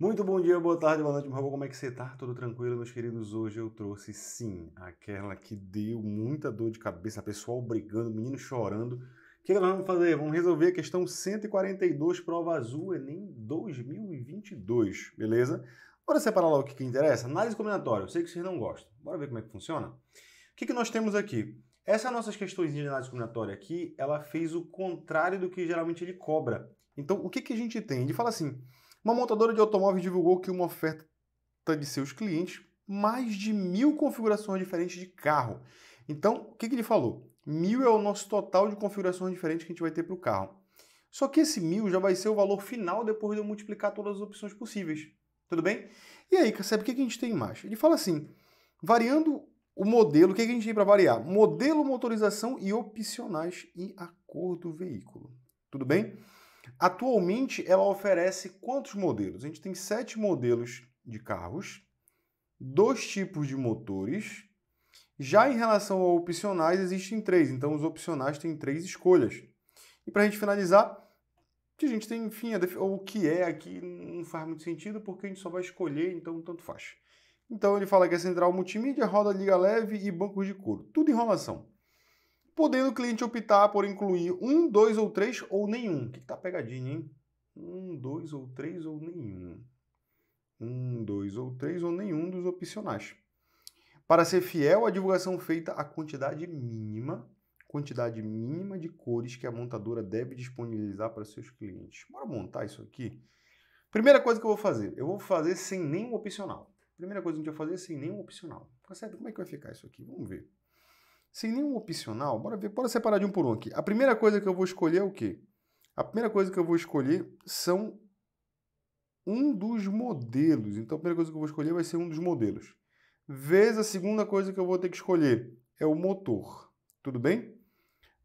Muito bom dia, boa tarde, boa noite, meu amor. Como é que você tá? Tudo tranquilo, meus queridos? Hoje eu trouxe, sim, aquela que deu muita dor de cabeça, pessoal brigando, menino chorando. O que, que nós vamos fazer? Vamos resolver a questão 142, prova azul, Enem 2022, beleza? Bora separar logo o que, que interessa? Análise combinatória, eu sei que vocês não gostam. Bora ver como é que funciona? O que, que nós temos aqui? Essas nossas questões de análise combinatória aqui, ela fez o contrário do que geralmente ele cobra. Então, o que, que a gente tem? Ele fala assim... Uma montadora de automóveis divulgou que uma oferta de seus clientes mais de mil configurações diferentes de carro. Então, o que, que ele falou? Mil é o nosso total de configurações diferentes que a gente vai ter para o carro. Só que esse mil já vai ser o valor final depois de eu multiplicar todas as opções possíveis. Tudo bem? E aí, Casseb, o que, que a gente tem mais? Ele fala assim, variando o modelo, o que, que a gente tem para variar? Modelo, motorização e opcionais em acordo do veículo. Tudo bem? Atualmente, ela oferece quantos modelos? A gente tem sete modelos de carros, dois tipos de motores. Já em relação a opcionais, existem três. Então, os opcionais têm três escolhas. E para a gente finalizar, que a gente tem, enfim, o que é aqui não faz muito sentido porque a gente só vai escolher, então tanto faz. Então ele fala que é central multimídia, roda liga leve e bancos de couro. Tudo enrolação podendo o cliente optar por incluir um, dois ou três ou nenhum. Que tá pegadinho, hein? Um, dois ou três ou nenhum. Um, dois ou três ou nenhum dos opcionais. Para ser fiel à divulgação feita, a quantidade mínima, quantidade mínima de cores que a montadora deve disponibilizar para seus clientes. Bora montar isso aqui? Primeira coisa que eu vou fazer, eu vou fazer sem nenhum opcional. Primeira coisa que a gente vai fazer é sem nenhum opcional. Tá certo? como é que vai ficar isso aqui? Vamos ver. Sem nenhum opcional, bora ver, bora separar de um por um aqui. A primeira coisa que eu vou escolher é o quê? A primeira coisa que eu vou escolher são um dos modelos. Então a primeira coisa que eu vou escolher vai ser um dos modelos. Vez a segunda coisa que eu vou ter que escolher é o motor. Tudo bem?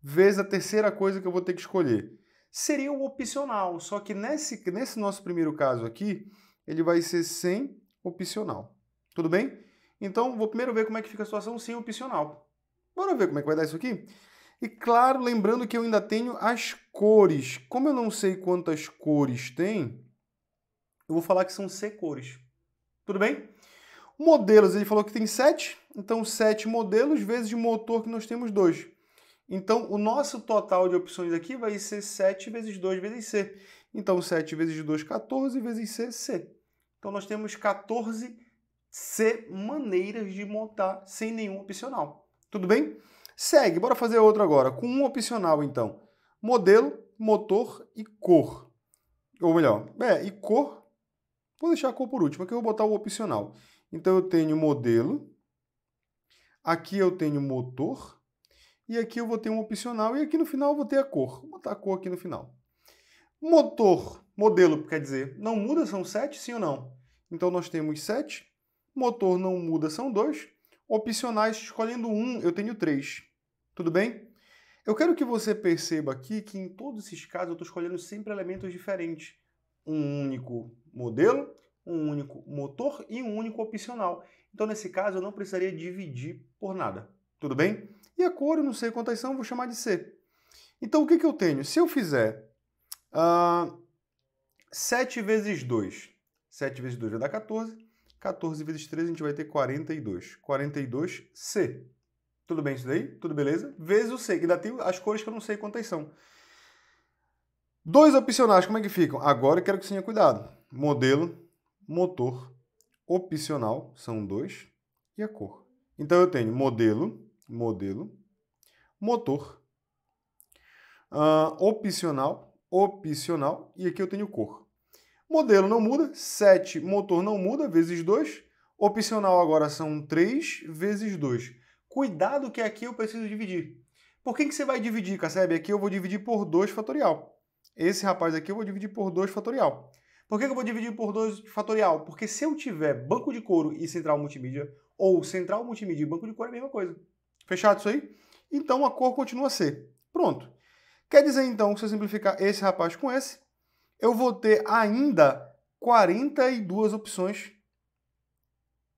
Vez a terceira coisa que eu vou ter que escolher seria o opcional. Só que nesse, nesse nosso primeiro caso aqui, ele vai ser sem opcional. Tudo bem? Então, vou primeiro ver como é que fica a situação sem opcional. Bora ver como é que vai dar isso aqui? E claro, lembrando que eu ainda tenho as cores. Como eu não sei quantas cores tem, eu vou falar que são C cores. Tudo bem? Modelos, ele falou que tem sete. Então, sete modelos vezes motor que nós temos dois. Então, o nosso total de opções aqui vai ser 7 vezes 2 vezes C. Então, 7 vezes 2, 14, vezes C, C. Então, nós temos 14 C maneiras de montar sem nenhum opcional. Tudo bem? Segue, bora fazer outro agora, com um opcional então. Modelo, motor e cor. Ou melhor, é, e cor. Vou deixar a cor por último, aqui eu vou botar o opcional. Então eu tenho modelo, aqui eu tenho motor, e aqui eu vou ter um opcional, e aqui no final eu vou ter a cor. Vou botar a cor aqui no final. Motor, modelo, quer dizer, não muda, são sete, sim ou não? Então nós temos sete, motor não muda, são dois, opcionais, escolhendo um, eu tenho três. Tudo bem? Eu quero que você perceba aqui que em todos esses casos eu estou escolhendo sempre elementos diferentes. Um único modelo, um único motor e um único opcional. Então, nesse caso, eu não precisaria dividir por nada. Tudo bem? E a cor, eu não sei quantas são, vou chamar de C. Então, o que, que eu tenho? Se eu fizer uh, ah, 7 vezes 2, 7 vezes 2 vai dar 14, 14 vezes 3 a gente vai ter 42. 42C. Tudo bem isso daí? Tudo beleza? Vezes o C, que ainda tem as cores que eu não sei quantas são. Dois opcionais, como é que ficam? Agora eu quero que você tenha cuidado. Modelo, motor, opcional, são dois, e a cor. Então eu tenho modelo, modelo, motor, uh, opcional, opcional, e aqui eu tenho cor. Modelo não muda, 7, motor não muda, vezes 2. Opcional agora são 3 vezes 2. Cuidado que aqui eu preciso dividir. Por que, que você vai dividir, Casseb? Aqui eu vou dividir por 2 fatorial. Esse rapaz aqui eu vou dividir por 2 fatorial. Por que, que eu vou dividir por 2 fatorial? Porque se eu tiver banco de couro e central multimídia, ou central multimídia e banco de couro é a mesma coisa. Fechado isso aí? Então a cor continua a ser. Pronto. Quer dizer então que se eu simplificar esse rapaz com esse, eu vou ter ainda 42 opções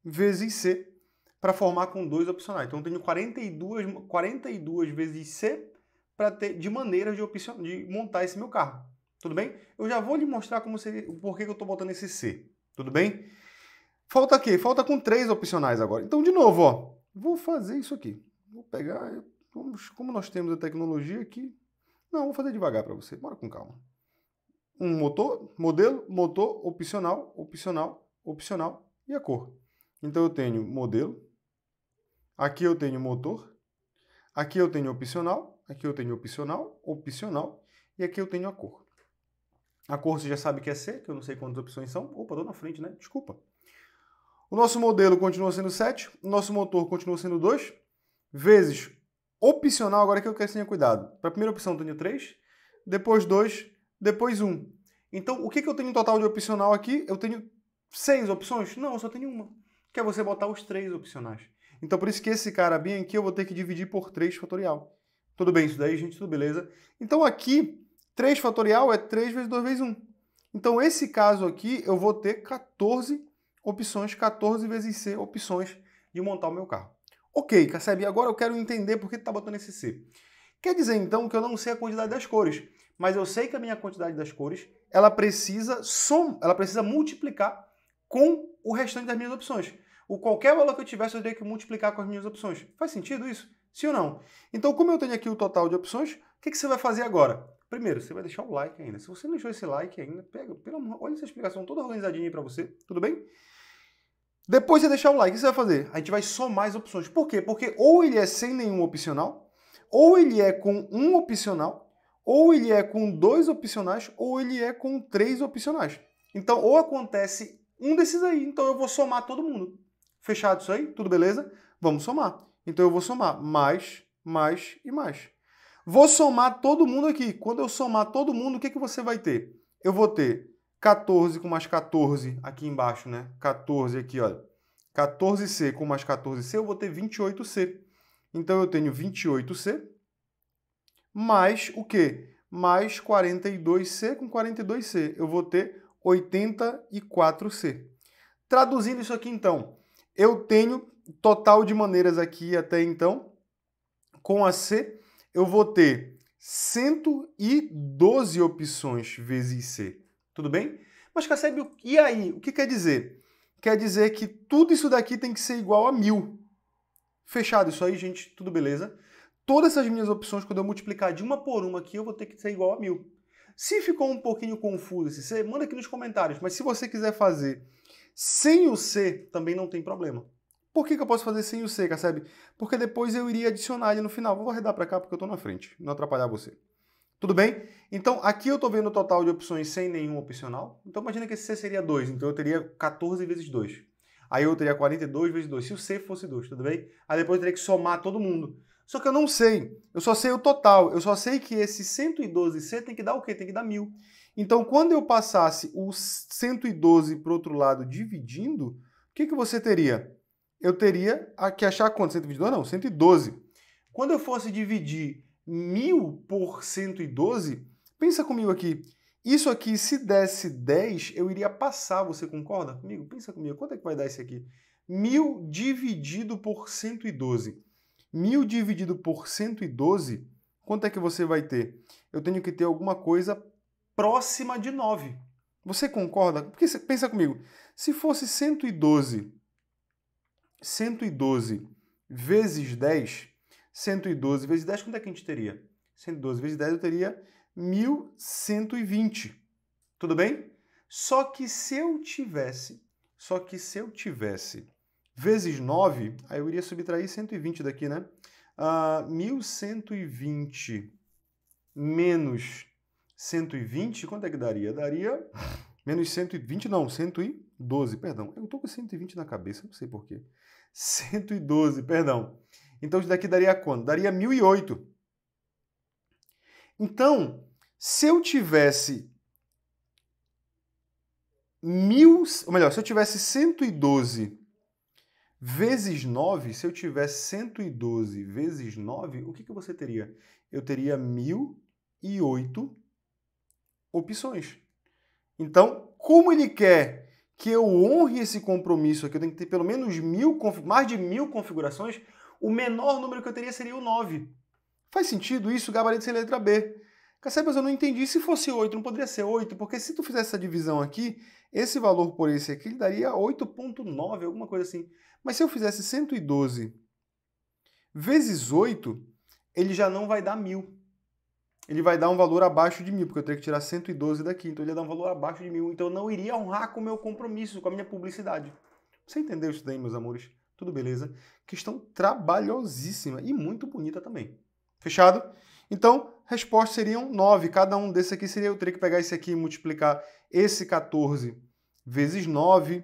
vezes C para formar com dois opcionais. Então eu tenho 42, 42 vezes C para ter de maneiras de, opcion, de montar esse meu carro. Tudo bem? Eu já vou lhe mostrar como seria, o porquê que eu estou botando esse C. Tudo bem? Falta aqui, falta com três opcionais agora. Então, de novo, ó, vou fazer isso aqui. Vou pegar, vamos, como nós temos a tecnologia aqui, não, vou fazer devagar para você. Bora com calma um motor, modelo, motor, opcional, opcional, opcional e a cor. Então eu tenho modelo, aqui eu tenho motor, aqui eu tenho opcional, aqui eu tenho opcional, opcional e aqui eu tenho a cor. A cor você já sabe que é C, que eu não sei quantas opções são. Opa, estou na frente, né? Desculpa. O nosso modelo continua sendo 7, o nosso motor continua sendo 2, vezes opcional, agora que eu quero que tenha cuidado. Para a primeira opção eu tenho 3, depois 2, depois um. Então, o que, que eu tenho total de opcional aqui? Eu tenho seis opções? Não, eu só tenho uma. Que é você botar os três opcionais. Então, por isso que esse cara bem aqui eu vou ter que dividir por 3 fatorial. Tudo bem isso daí, gente? Tudo beleza? Então, aqui, 3 fatorial é 3 vezes 2 vezes 1. Então, esse caso aqui, eu vou ter 14 opções, 14 vezes C opções de montar o meu carro. Ok, Kassab, agora eu quero entender por que tu tá botando esse C. Quer dizer então que eu não sei a quantidade das cores, mas eu sei que a minha quantidade das cores ela precisa som, ela precisa multiplicar com o restante das minhas opções. O qualquer valor que eu tivesse, eu teria que multiplicar com as minhas opções. Faz sentido isso? Sim ou não? Então, como eu tenho aqui o total de opções, o que, que você vai fazer agora? Primeiro, você vai deixar o like ainda. Se você não deixou esse like ainda, pega, pelo amor, olha essa explicação toda organizadinha aí para você, tudo bem? Depois de deixar o like, o que você vai fazer? A gente vai somar as opções. Por quê? Porque ou ele é sem nenhum opcional, ou ele é com um opcional, ou ele é com dois opcionais, ou ele é com três opcionais. Então, ou acontece um desses aí, então eu vou somar todo mundo. Fechado isso aí? Tudo beleza? Vamos somar. Então eu vou somar mais, mais e mais. Vou somar todo mundo aqui. Quando eu somar todo mundo, o que, que você vai ter? Eu vou ter 14 com mais 14 aqui embaixo, né? 14 aqui, olha. 14C com mais 14C, eu vou ter 28C. Então eu tenho 28C mais o quê? Mais 42C com 42C. Eu vou ter 84C. Traduzindo isso aqui então, eu tenho total de maneiras aqui até então. Com a C, eu vou ter 112 opções vezes C. Tudo bem? Mas percebe, e aí? O que quer dizer? Quer dizer que tudo isso daqui tem que ser igual a mil. Fechado isso aí, gente, tudo beleza. Todas essas minhas opções, quando eu multiplicar de uma por uma aqui, eu vou ter que ser igual a mil. Se ficou um pouquinho confuso esse C, manda aqui nos comentários. Mas se você quiser fazer sem o C, também não tem problema. Por que, que eu posso fazer sem o C, percebe? Porque depois eu iria adicionar ele no final. Vou arredar para cá porque eu estou na frente, não atrapalhar você. Tudo bem? Então, aqui eu estou vendo o total de opções sem nenhum opcional. Então, imagina que esse C seria 2. Então, eu teria 14 vezes 2. Aí eu teria 42 vezes 2, se o C fosse 2, tudo bem? Aí depois eu teria que somar todo mundo. Só que eu não sei, eu só sei o total, eu só sei que esse 112C tem que dar o quê? Tem que dar 1000. Então, quando eu passasse o 112 para o outro lado dividindo, o que, que você teria? Eu teria que achar quanto? 122? Não, 112. Quando eu fosse dividir 1000 por 112, pensa comigo aqui, isso aqui, se desse 10, eu iria passar, você concorda comigo? Pensa comigo, quanto é que vai dar isso aqui? 1000 dividido por 112. 1000 dividido por 112, quanto é que você vai ter? Eu tenho que ter alguma coisa próxima de 9. Você concorda? Porque pensa comigo, se fosse 112, 112 vezes 10, 112 vezes 10, quanto é que a gente teria? 112 vezes 10 eu teria 1120. Tudo bem? Só que se eu tivesse, só que se eu tivesse vezes 9, aí eu iria subtrair 120 daqui, né? Uh, ah, 1120 menos 120, quanto é que daria? Daria menos 120, não, 112, perdão. Eu tô com 120 na cabeça, não sei porquê. 112, perdão. Então isso daqui daria quanto? Daria 1008. Então, se eu tivesse mil, ou melhor, se eu tivesse 112 vezes 9, se eu tivesse 112 vezes 9, o que, que você teria? Eu teria 1008 opções. Então, como ele quer que eu honre esse compromisso aqui, eu tenho que ter pelo menos mil, mais de mil configurações, o menor número que eu teria seria o 9. Faz sentido isso? Gabarito sem letra B mas eu não entendi se fosse 8, não poderia ser 8, porque se tu fizesse essa divisão aqui, esse valor por esse aqui ele daria 8.9, alguma coisa assim. Mas se eu fizesse 112 vezes 8, ele já não vai dar 1.000. Ele vai dar um valor abaixo de 1.000, porque eu teria que tirar 112 daqui, então ele ia dar um valor abaixo de 1.000. Então eu não iria honrar com o meu compromisso, com a minha publicidade. Você entendeu isso daí, meus amores? Tudo beleza? Questão trabalhosíssima e muito bonita também. Fechado? Então, respostas seriam 9. Cada um desse aqui seria, eu teria que pegar esse aqui e multiplicar esse 14 vezes 9,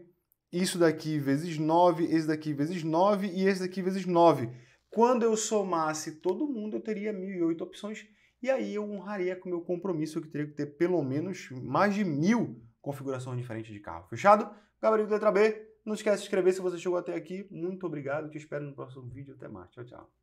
isso daqui vezes 9, esse daqui vezes 9 e esse daqui vezes 9. Quando eu somasse todo mundo, eu teria 1008 opções e aí eu honraria com o meu compromisso que teria que ter pelo menos mais de mil configurações diferentes de carro. Fechado? Gabarito letra B. Não esquece de se inscrever se você chegou até aqui. Muito obrigado. Te espero no próximo vídeo. Até mais. Tchau, tchau.